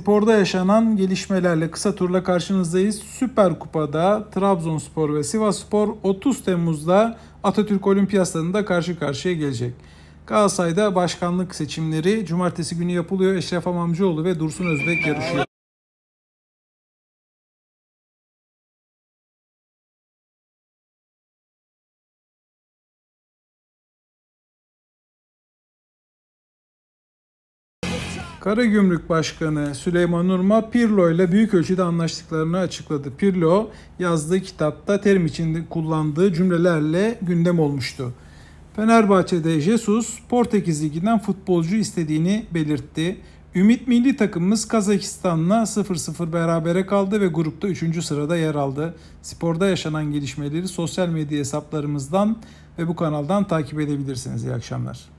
Sporda yaşanan gelişmelerle kısa turla karşınızdayız. Süper Kupa'da Trabzonspor ve Sivasspor 30 Temmuz'da Atatürk Olimpiyatlarında karşı karşıya gelecek. Galatasaray'da başkanlık seçimleri cumartesi günü yapılıyor. Eşref Amamcıoğlu ve Dursun Özbek yarışıyor. Kara Gümrük Başkanı Süleyman Urma Pirlo ile büyük ölçüde anlaştıklarını açıkladı. Pirlo yazdığı kitapta terim içinde kullandığı cümlelerle gündem olmuştu. Fenerbahçe'de Jesus Portekiz Ligi'nden futbolcu istediğini belirtti. Ümit milli takımımız Kazakistan'la 0-0 berabere kaldı ve grupta 3. sırada yer aldı. Sporda yaşanan gelişmeleri sosyal medya hesaplarımızdan ve bu kanaldan takip edebilirsiniz. İyi akşamlar.